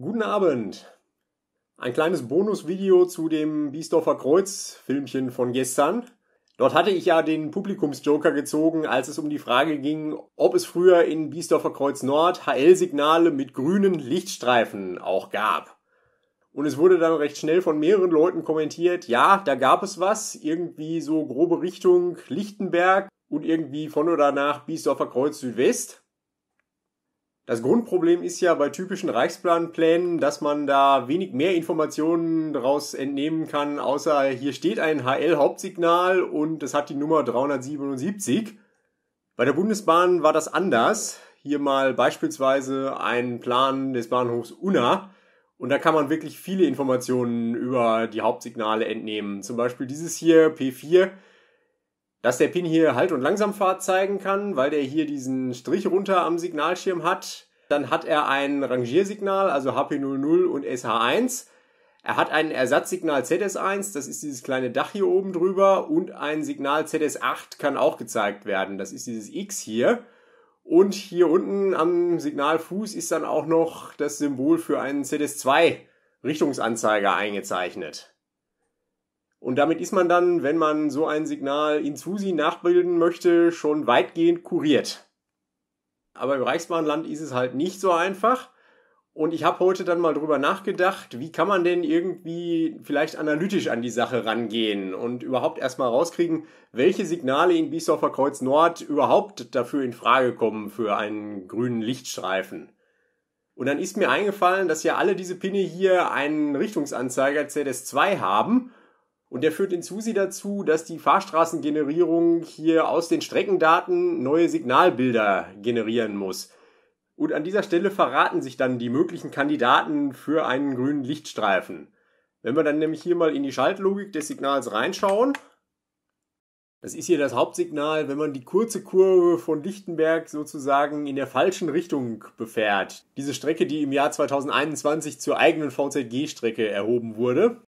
Guten Abend. Ein kleines Bonusvideo zu dem Biesdorfer Kreuz Filmchen von gestern. Dort hatte ich ja den Publikumsjoker gezogen, als es um die Frage ging, ob es früher in Biesdorfer Kreuz Nord HL-Signale mit grünen Lichtstreifen auch gab. Und es wurde dann recht schnell von mehreren Leuten kommentiert, ja, da gab es was, irgendwie so grobe Richtung Lichtenberg und irgendwie von oder nach Biesdorfer Kreuz Südwest. Das Grundproblem ist ja bei typischen Reichsplanplänen, dass man da wenig mehr Informationen daraus entnehmen kann, außer hier steht ein HL-Hauptsignal und es hat die Nummer 377. Bei der Bundesbahn war das anders. Hier mal beispielsweise ein Plan des Bahnhofs Unna. Und da kann man wirklich viele Informationen über die Hauptsignale entnehmen. Zum Beispiel dieses hier P4 dass der Pin hier Halt- und Langsamfahrt zeigen kann, weil der hier diesen Strich runter am Signalschirm hat. Dann hat er ein Rangiersignal, also HP00 und SH1. Er hat ein Ersatzsignal ZS1, das ist dieses kleine Dach hier oben drüber. Und ein Signal ZS8 kann auch gezeigt werden, das ist dieses X hier. Und hier unten am Signalfuß ist dann auch noch das Symbol für einen ZS2 Richtungsanzeiger eingezeichnet. Und damit ist man dann, wenn man so ein Signal in SUSI nachbilden möchte, schon weitgehend kuriert. Aber im Reichsbahnland ist es halt nicht so einfach. Und ich habe heute dann mal drüber nachgedacht, wie kann man denn irgendwie vielleicht analytisch an die Sache rangehen und überhaupt erstmal rauskriegen, welche Signale in Biesdorfer Kreuz Nord überhaupt dafür in Frage kommen für einen grünen Lichtstreifen. Und dann ist mir eingefallen, dass ja alle diese Pinne hier einen Richtungsanzeiger ZS2 haben und der führt in SUSE dazu, dass die Fahrstraßengenerierung hier aus den Streckendaten neue Signalbilder generieren muss. Und an dieser Stelle verraten sich dann die möglichen Kandidaten für einen grünen Lichtstreifen. Wenn wir dann nämlich hier mal in die Schaltlogik des Signals reinschauen, das ist hier das Hauptsignal, wenn man die kurze Kurve von Lichtenberg sozusagen in der falschen Richtung befährt. Diese Strecke, die im Jahr 2021 zur eigenen VZG-Strecke erhoben wurde.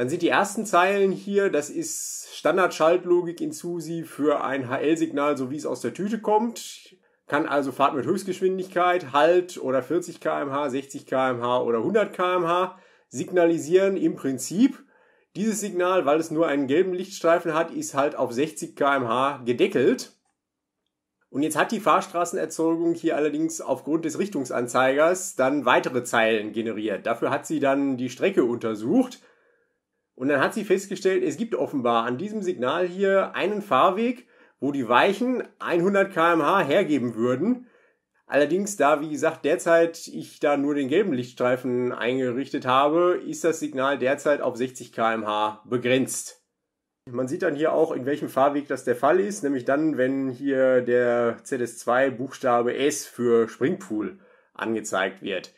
Dann sind die ersten Zeilen hier, das ist Standard-Schaltlogik in SUSI für ein HL-Signal, so wie es aus der Tüte kommt. Kann also Fahrt mit Höchstgeschwindigkeit, Halt oder 40 km/h, 60 km/h oder 100 km/h signalisieren. Im Prinzip, dieses Signal, weil es nur einen gelben Lichtstreifen hat, ist halt auf 60 km/h gedeckelt. Und jetzt hat die Fahrstraßenerzeugung hier allerdings aufgrund des Richtungsanzeigers dann weitere Zeilen generiert. Dafür hat sie dann die Strecke untersucht und dann hat sie festgestellt, es gibt offenbar an diesem Signal hier einen Fahrweg, wo die Weichen 100 kmh hergeben würden. Allerdings, da wie gesagt derzeit ich da nur den gelben Lichtstreifen eingerichtet habe, ist das Signal derzeit auf 60 kmh begrenzt. Man sieht dann hier auch, in welchem Fahrweg das der Fall ist, nämlich dann, wenn hier der ZS2 Buchstabe S für Springpool angezeigt wird.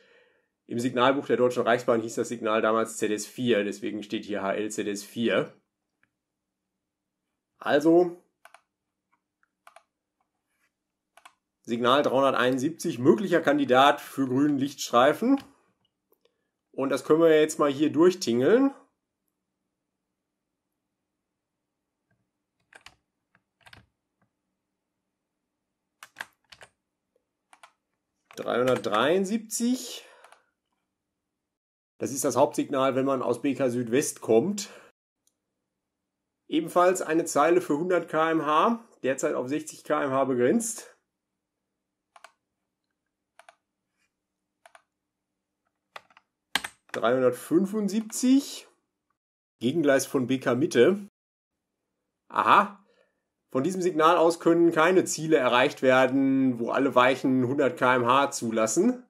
Im Signalbuch der Deutschen Reichsbahn hieß das Signal damals ZS4, deswegen steht hier HL ZS4. Also Signal 371, möglicher Kandidat für grünen Lichtstreifen. Und das können wir jetzt mal hier durchtingeln. Dreihundertdreiundsiebzig. Das ist das Hauptsignal, wenn man aus BK Südwest kommt. Ebenfalls eine Zeile für 100 km/h, derzeit auf 60 km/h begrenzt. ...375, Gegengleis von BK Mitte. Aha, von diesem Signal aus können keine Ziele erreicht werden, wo alle Weichen 100 km/h zulassen.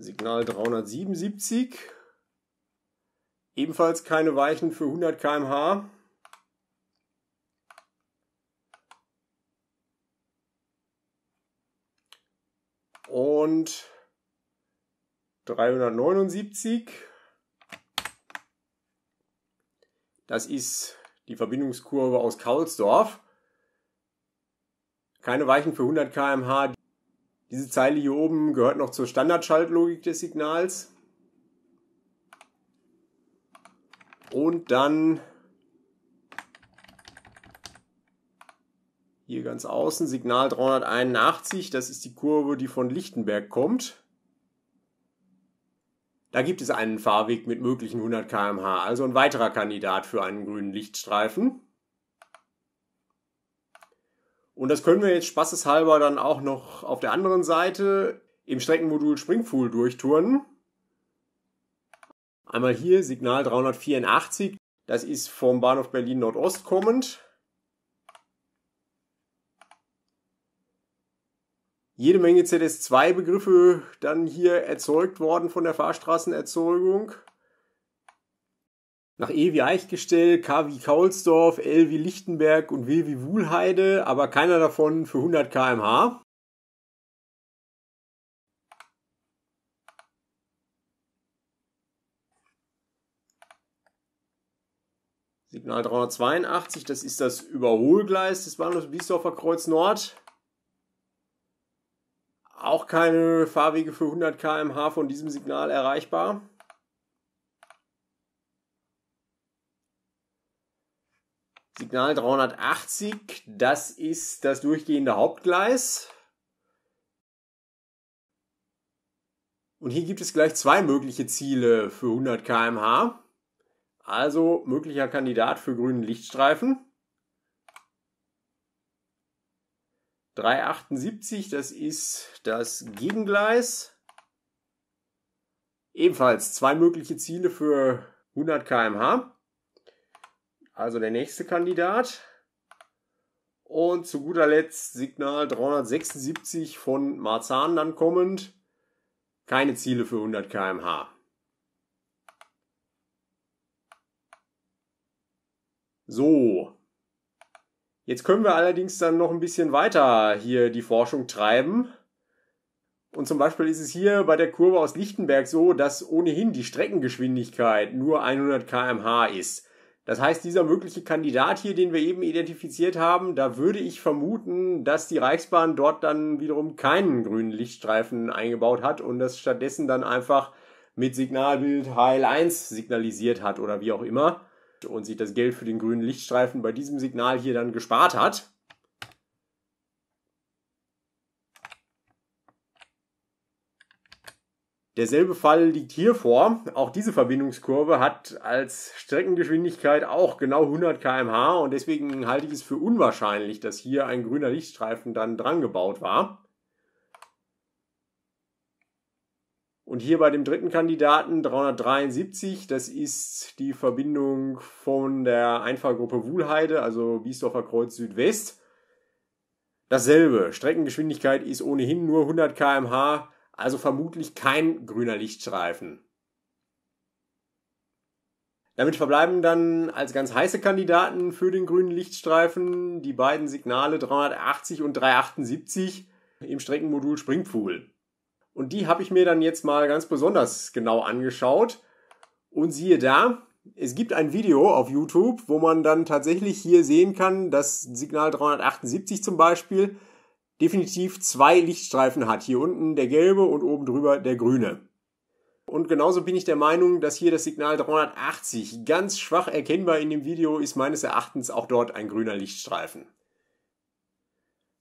Signal 377. Ebenfalls keine Weichen für 100 km/h. Und 379. Das ist die Verbindungskurve aus Kaulsdorf. Keine Weichen für 100 km/h. Diese Zeile hier oben gehört noch zur Standardschaltlogik des Signals. Und dann hier ganz außen Signal 381, das ist die Kurve, die von Lichtenberg kommt. Da gibt es einen Fahrweg mit möglichen 100 km/h, also ein weiterer Kandidat für einen grünen Lichtstreifen. Und das können wir jetzt spaßeshalber dann auch noch auf der anderen Seite im Streckenmodul Springpool durchtouren. Einmal hier Signal 384, das ist vom Bahnhof Berlin Nordost kommend. Jede Menge ZS2-Begriffe dann hier erzeugt worden von der Fahrstraßenerzeugung nach E wie Eichgestell, K wie Kaulsdorf, L wie Lichtenberg und W wie Wuhlheide, aber keiner davon für 100 km/h. Signal 382, das ist das Überholgleis des Bahnhofs Biesdorfer Kreuz Nord. Auch keine Fahrwege für 100 km/h von diesem Signal erreichbar. Signal 380, das ist das durchgehende Hauptgleis. Und hier gibt es gleich zwei mögliche Ziele für 100 km/h. Also möglicher Kandidat für grünen Lichtstreifen. 378, das ist das Gegengleis. Ebenfalls zwei mögliche Ziele für 100 km/h. Also der nächste Kandidat. Und zu guter Letzt Signal 376 von Marzahn dann kommend. Keine Ziele für 100 km/h. So. Jetzt können wir allerdings dann noch ein bisschen weiter hier die Forschung treiben. Und zum Beispiel ist es hier bei der Kurve aus Lichtenberg so, dass ohnehin die Streckengeschwindigkeit nur 100 km/h ist. Das heißt, dieser mögliche Kandidat hier, den wir eben identifiziert haben, da würde ich vermuten, dass die Reichsbahn dort dann wiederum keinen grünen Lichtstreifen eingebaut hat und das stattdessen dann einfach mit Signalbild hl 1 signalisiert hat oder wie auch immer und sich das Geld für den grünen Lichtstreifen bei diesem Signal hier dann gespart hat. Derselbe Fall liegt hier vor. Auch diese Verbindungskurve hat als Streckengeschwindigkeit auch genau 100 km/h und deswegen halte ich es für unwahrscheinlich, dass hier ein grüner Lichtstreifen dann dran gebaut war. Und hier bei dem dritten Kandidaten 373, das ist die Verbindung von der Einfahrgruppe Wuhlheide, also Biesdorfer Kreuz Südwest. Dasselbe, Streckengeschwindigkeit ist ohnehin nur 100 km/h also vermutlich kein grüner Lichtstreifen. Damit verbleiben dann als ganz heiße Kandidaten für den grünen Lichtstreifen die beiden Signale 380 und 378 im Streckenmodul Springpool. Und die habe ich mir dann jetzt mal ganz besonders genau angeschaut. Und siehe da, es gibt ein Video auf YouTube, wo man dann tatsächlich hier sehen kann, dass Signal 378 zum Beispiel definitiv zwei Lichtstreifen hat. Hier unten der gelbe und oben drüber der grüne. Und genauso bin ich der Meinung, dass hier das Signal 380 ganz schwach erkennbar in dem Video ist meines Erachtens auch dort ein grüner Lichtstreifen.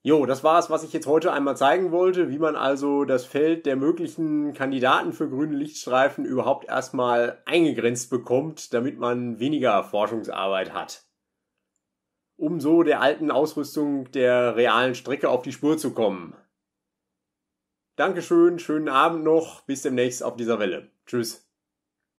Jo, das war es, was ich jetzt heute einmal zeigen wollte, wie man also das Feld der möglichen Kandidaten für grüne Lichtstreifen überhaupt erstmal eingegrenzt bekommt, damit man weniger Forschungsarbeit hat um so der alten Ausrüstung der realen Strecke auf die Spur zu kommen. Dankeschön, schönen Abend noch, bis demnächst auf dieser Welle. Tschüss.